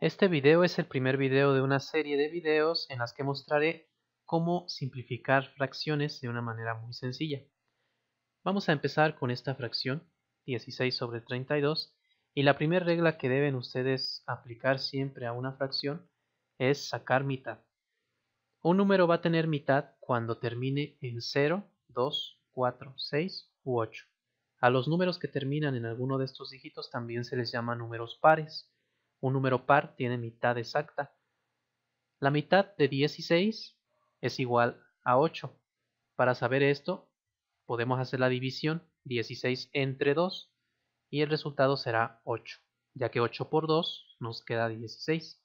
Este video es el primer video de una serie de videos en las que mostraré cómo simplificar fracciones de una manera muy sencilla. Vamos a empezar con esta fracción, 16 sobre 32, y la primera regla que deben ustedes aplicar siempre a una fracción es sacar mitad. Un número va a tener mitad cuando termine en 0, 2, 4, 6 u 8. A los números que terminan en alguno de estos dígitos también se les llama números pares. Un número par tiene mitad exacta. La mitad de 16 es igual a 8. Para saber esto, podemos hacer la división 16 entre 2 y el resultado será 8, ya que 8 por 2 nos queda 16.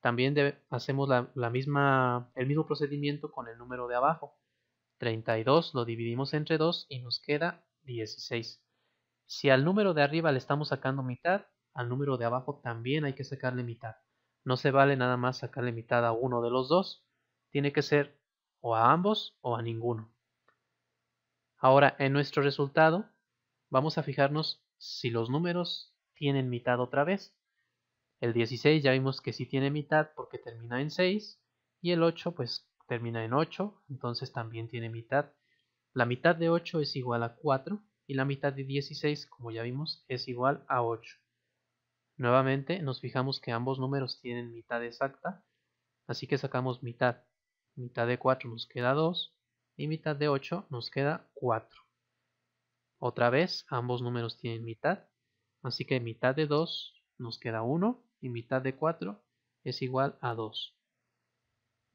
También hacemos el mismo procedimiento con el número de abajo. 32 lo dividimos entre 2 y nos queda 16. Si al número de arriba le estamos sacando mitad, al número de abajo también hay que sacarle mitad. No se vale nada más sacarle mitad a uno de los dos. Tiene que ser o a ambos o a ninguno. Ahora, en nuestro resultado, vamos a fijarnos si los números tienen mitad otra vez. El 16 ya vimos que sí tiene mitad porque termina en 6. Y el 8 pues termina en 8, entonces también tiene mitad. La mitad de 8 es igual a 4 y la mitad de 16, como ya vimos, es igual a 8. Nuevamente nos fijamos que ambos números tienen mitad exacta, así que sacamos mitad. Mitad de 4 nos queda 2 y mitad de 8 nos queda 4. Otra vez ambos números tienen mitad, así que mitad de 2 nos queda 1 y mitad de 4 es igual a 2.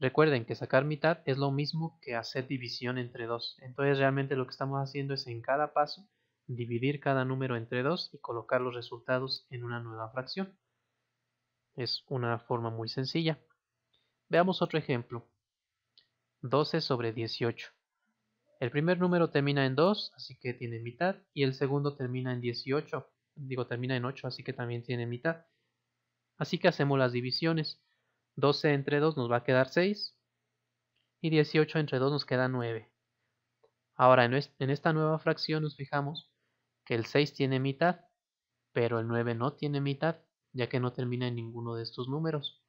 Recuerden que sacar mitad es lo mismo que hacer división entre 2, Entonces realmente lo que estamos haciendo es en cada paso dividir cada número entre 2 y colocar los resultados en una nueva fracción. Es una forma muy sencilla. Veamos otro ejemplo. 12 sobre 18. El primer número termina en 2, así que tiene mitad, y el segundo termina en 18, digo termina en 8, así que también tiene mitad. Así que hacemos las divisiones. 12 entre 2 nos va a quedar 6, y 18 entre 2 nos queda 9. Ahora en, esta nueva fracción nos fijamos que el 6 tiene mitad, pero el 9 no tiene mitad, ya que no termina en ninguno de estos números.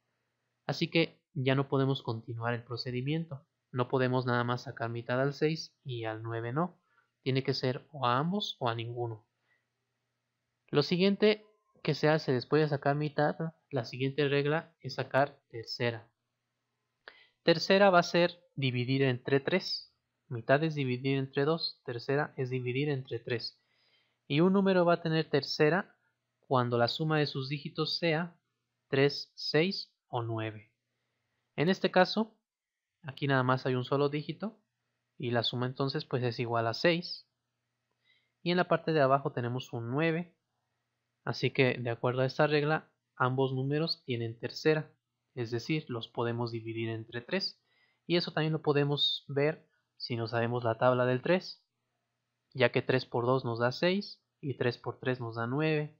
Así que ya no podemos continuar el procedimiento. No podemos nada más sacar mitad al 6 y al 9 no. Tiene que ser o a ambos o a ninguno. Lo siguiente que se hace después de sacar mitad, la siguiente regla es sacar tercera. Tercera va a ser dividir entre 3. Mitad es dividir entre 2, tercera es dividir entre 3 y un número va a tener tercera cuando la suma de sus dígitos sea 3, 6 o 9. En este caso, aquí nada más hay un solo dígito y la suma entonces pues es igual a 6. Y en la parte de abajo tenemos un 9, así que de acuerdo a esta regla ambos números tienen tercera, es decir, los podemos dividir entre 3. Y eso también lo podemos ver si no sabemos la tabla del 3 ya que 3 por 2 nos da 6 y 3 por 3 nos da 9.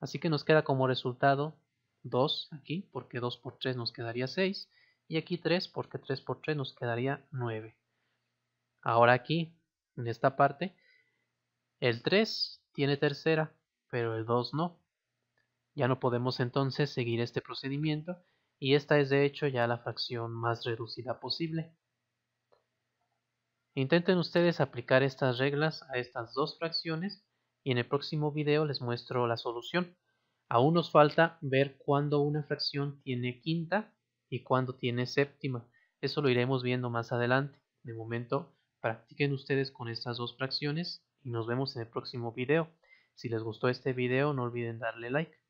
Así que nos queda como resultado 2 aquí, porque 2 por 3 nos quedaría 6, y aquí 3 porque 3 por 3 nos quedaría 9. Ahora aquí, en esta parte, el 3 tiene tercera, pero el 2 no. Ya no podemos entonces seguir este procedimiento, y esta es de hecho ya la fracción más reducida posible. Intenten ustedes aplicar estas reglas a estas dos fracciones y en el próximo video les muestro la solución. Aún nos falta ver cuándo una fracción tiene quinta y cuándo tiene séptima. Eso lo iremos viendo más adelante. De momento, practiquen ustedes con estas dos fracciones y nos vemos en el próximo video. Si les gustó este video no olviden darle like.